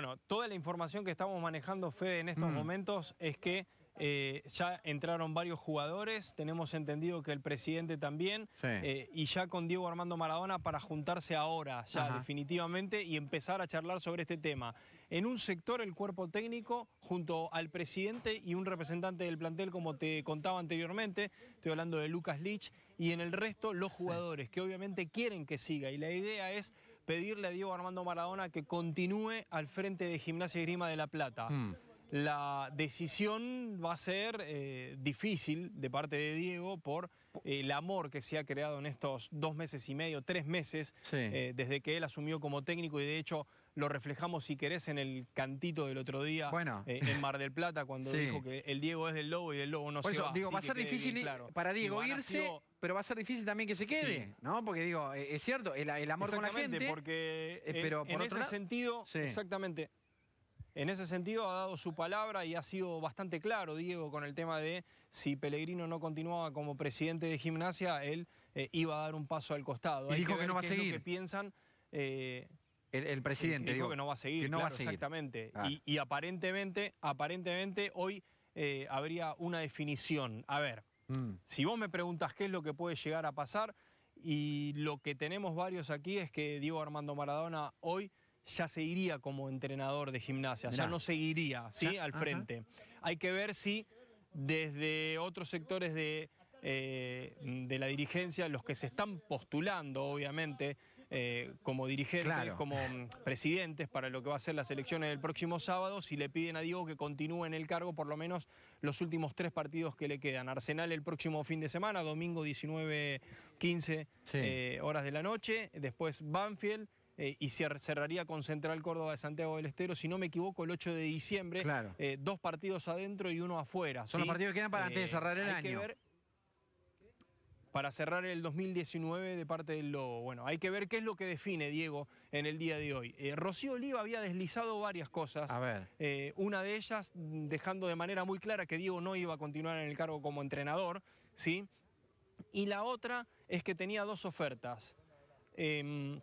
Bueno, toda la información que estamos manejando, Fede, en estos mm. momentos es que eh, ya entraron varios jugadores, tenemos entendido que el presidente también, eh, y ya con Diego Armando Maradona para juntarse ahora, ya definitivamente, y empezar a charlar sobre este tema. En un sector, el cuerpo técnico, junto al presidente y un representante del plantel, como te contaba anteriormente, estoy hablando de Lucas Lich, y en el resto, los jugadores, que obviamente quieren que siga, y la idea es pedirle a Diego Armando Maradona que continúe al frente de Gimnasia y Grima de La Plata. Mm. La decisión va a ser eh, difícil de parte de Diego por eh, el amor que se ha creado en estos dos meses y medio, tres meses, eh, desde que él asumió como técnico y de hecho lo reflejamos, si querés, en el cantito del otro día eh, en Mar del Plata, cuando dijo que el Diego es del Lobo y del Lobo no se va. Digo, va a ser difícil para Diego irse, pero va a ser difícil también que se quede, ¿no? Porque digo, eh, es cierto, el, amor con la gente. porque eh, pero en, por otro sentido, exactamente, en ese sentido ha dado su palabra y ha sido bastante claro, Diego, con el tema de si Pellegrino no continuaba como presidente de gimnasia, él iba a dar un paso al costado. dijo que, no va a seguir. Que piensan el, presidente. Dijo digo, que no va a seguir. no va a seguir. Exactamente. Ah. Y, aparentemente, aparentemente hoy eh, habría una definición. A ver, mm. si vos me preguntas qué es lo que puede llegar a pasar, y lo que tenemos varios aquí es que Diego Armando Maradona hoy ya seguiría como entrenador de gimnasia, ya no seguiría, ¿sí? al frente. Hay que ver si desde otros sectores de, eh, de la dirigencia, los que se están postulando, obviamente, eh, como dirigentes, como mm, presidentes para lo que va a ser las elecciones del próximo sábado, si le piden a Diego que continúe en el cargo por lo menos los últimos tres partidos que le quedan. Arsenal el próximo fin de semana, domingo 19, 15 eh, horas de la noche, después Banfield. Eh, y cerraría con Central Córdoba de Santiago del Estero, si no me equivoco, el 8 de diciembre. dos partidos adentro y uno afuera. Son los partidos que quedan para cerrar el año para cerrar el 2019 de parte del Lobo. Bueno, hay que ver qué es lo que define Diego en el día de hoy. Eh, Rocío Oliva había deslizado varias cosas. A ver. Eh, una de ellas dejando de manera muy clara que Diego no iba a continuar en el cargo como entrenador, ¿sí? Y la otra es que tenía dos ofertas. Em,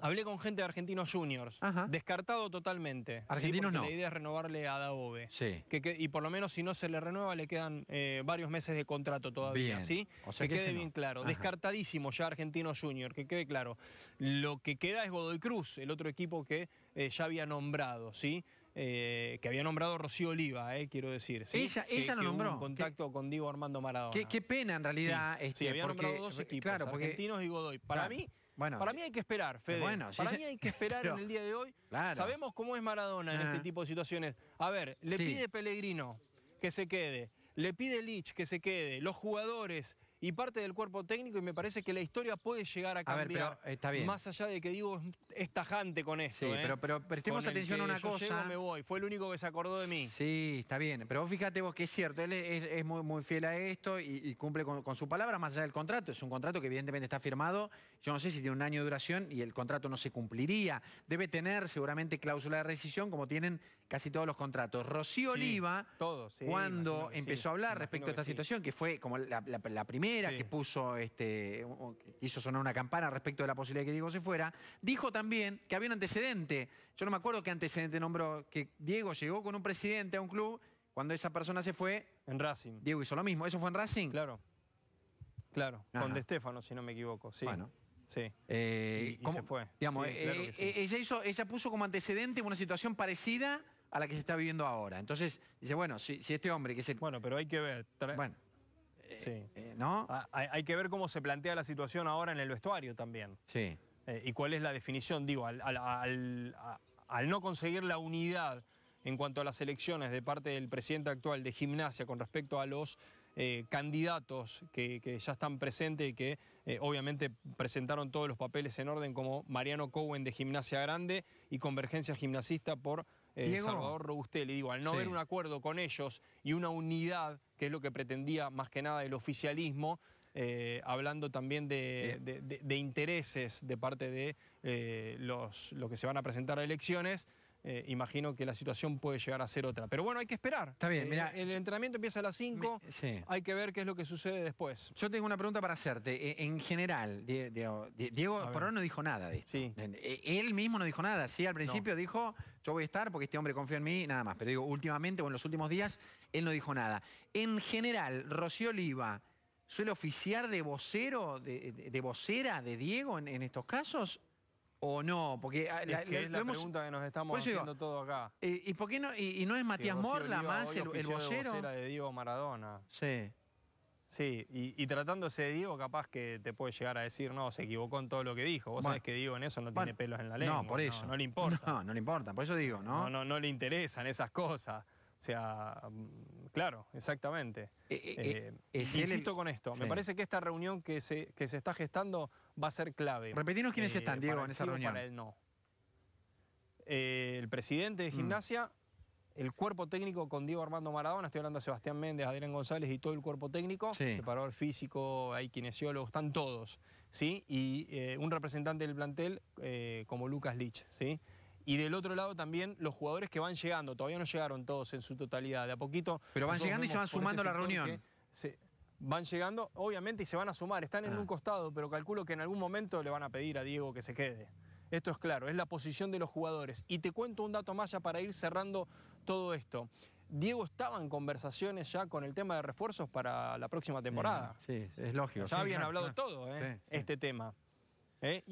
Hablé con gente de Argentinos Juniors, descartado totalmente. Argentinos no. La idea es renovarle a Daobe. Sí. Que, y por lo menos si no se le renueva le quedan eh, varios meses de contrato todavía, ¿sí? que, quede bien claro. Descartadísimo ya Argentinos Juniors, que quede claro. Lo que queda es Godoy Cruz, el otro equipo que eh, ya había nombrado, ¿sí? Eh, que había nombrado Rocío Oliva, quiero decir. ¿sí? Ella, ella lo nombró. En contacto con Diego Armando Maradona. Qué, pena, en realidad. Sí, este, había nombrado dos equipos, claro, argentinos y Godoy. Para mí, para mí hay que esperar, Fede. Bueno, para mí hay que esperar eh, en el día de hoy. Sabemos cómo es Maradona en este tipo de situaciones. A ver, le pide Pellegrino que se quede, le pide Lich que se quede, los jugadores y parte del cuerpo técnico y me parece que la historia puede llegar a cambiar. A ver, está bien. Más allá de que digo, es tajante con eso. Sí, ¿eh? pero, pero, prestemos atención a una cosa. me voy. Fue el único que se acordó de mí. Sí, está bien. Pero vos fíjate vos que es cierto, él es, muy, muy, fiel a esto y, cumple con, su palabra, más allá del contrato. Es un contrato que evidentemente está firmado. Yo no sé si tiene un año de duración y el contrato no se cumpliría. Debe tener seguramente cláusula de rescisión, como tienen casi todos los contratos. Rocío Oliva, cuando empezó a hablar respecto a esta situación, que fue como la, primera que puso, este, hizo sonar una campana respecto de la posibilidad de que Diego se fuera, dijo también que había un antecedente. Yo no me acuerdo qué antecedente nombró, que Diego llegó con un presidente a un club, cuando esa persona se fue... En Racing. Diego hizo lo mismo, ¿eso fue en Racing? Claro, claro, con De Stefano, si no me equivoco, sí. Bueno. Sí. fue. ella, hizo, ella puso como antecedente una situación parecida a la que se está viviendo ahora. Entonces, dice, bueno, si, este hombre que se... Bueno, pero hay que ver. Bueno. Eh, eh, ¿No? Ah, hay, hay, que ver cómo se plantea la situación ahora en el vestuario también. Sí. Eh, y cuál es la definición, digo, al, no conseguir la unidad en cuanto a las elecciones de parte del presidente actual de gimnasia con respecto a los eh, candidatos que, ya están presentes y que eh, obviamente presentaron todos los papeles en orden, como Mariano Cowen de Gimnasia Grande y Convergencia Gimnasista por Salvador Robustelli. Digo, al no haber un acuerdo con ellos y una unidad, que es lo que pretendía más que nada el oficialismo, eh, hablando también de, intereses de parte de eh, los, que se van a presentar a elecciones. Eh, imagino que la situación puede llegar a ser otra. Pero bueno, hay que esperar. Está bien, mira. el entrenamiento empieza a las 5. Hay que ver qué es lo que sucede después. Yo tengo una pregunta para hacerte. E, en general, Diego, por ahora no dijo nada e, Él mismo no dijo nada. Sí, al principio dijo, yo voy a estar porque este hombre confía en mí, nada más. Pero digo, últimamente o en los últimos días, él no dijo nada. En general, Rocío Oliva suele oficiar de vocero, de, de, vocera de Diego en, estos casos? ¿O no? Porque ah, es la, que pregunta que nos estamos haciendo todo acá. Eh, ¿Y, por qué no, y, no es Matías Morla más el, vocero? De, de Diego Maradona. Sí. Sí, y, tratándose de Diego, capaz que te puede llegar a decir, no, se equivocó en todo lo que dijo. Vos sabés que Diego en eso no tiene pelos en la lengua. No, por eso. No, le importa. No, no le importa, por eso digo, ¿no? No, no, no le interesan esas cosas. O sea, mm, claro, exactamente. Eh, eh, eh, y insisto con esto, me parece que esta reunión que se, que se está gestando va a ser clave. Repetimos quiénes están, Diego, en esa reunión. Para el no. el presidente de mm. gimnasia, el cuerpo técnico con Diego Armando Maradona, estoy hablando de Sebastián Méndez, Adrián González y todo el cuerpo técnico, sí. preparador físico, hay kinesiólogos, están todos, ¿sí? Y un representante del plantel como Lucas Lich, ¿sí? Y del otro lado también los jugadores que van llegando, todavía no llegaron todos en su totalidad, de a poquito. Pero van llegando y se van sumando a la reunión. van llegando, obviamente, y se van a sumar, están en ah. un costado, pero calculo que en algún momento le van a pedir a Diego que se quede. Esto es claro, es la posición de los jugadores. Y te cuento un dato más ya para ir cerrando todo esto. Diego estaba en conversaciones ya con el tema de refuerzos para la próxima temporada. Eh, sí, es lógico. Ya habían hablado todo, ¿eh? este tema. ¿Eh?